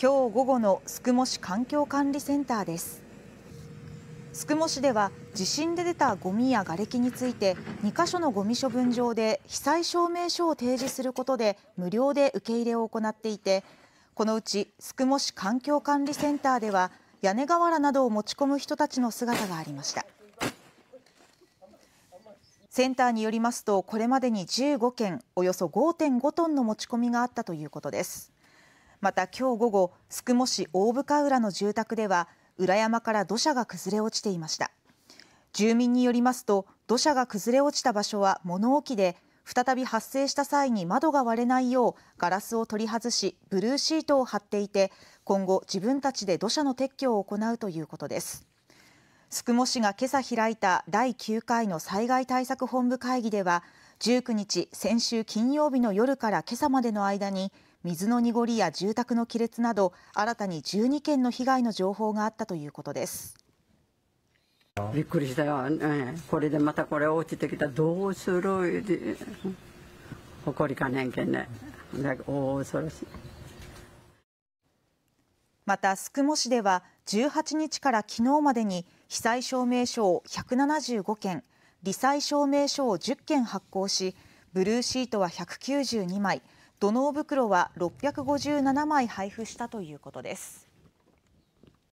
今日午後の宿毛市環境管理センターです宿毛市では地震で出たゴミや瓦礫について2か所のゴミ処分場で被災証明書を提示することで無料で受け入れを行っていてこのうち宿毛市環境管理センターでは屋根瓦などを持ち込む人たちの姿がありましたセンターによりますとこれまでに15件およそ5.5トンの持ち込みがあったということですまた今日午後宿毛市大深浦の住宅では裏山から土砂が崩れ落ちていました住民によりますと土砂が崩れ落ちた場所は物置で再び発生した際に窓が割れないようガラスを取り外しブルーシートを張っていて今後自分たちで土砂の撤去を行うということです宿毛市が今朝開いた第9回の災害対策本部会議では19日先週金曜日の夜から今朝までの間に水の濁りや住宅の亀裂など新たに12件の被害の情報があったということですびっくりしたよ、これでまたこれ落ちてきたどうする誇りかねんけんね恐ろしい。また宿毛市では18日から昨日までに被災証明書を175件罹災証明書を10件発行しブルーシートは192枚土のう袋は657枚配布したということです。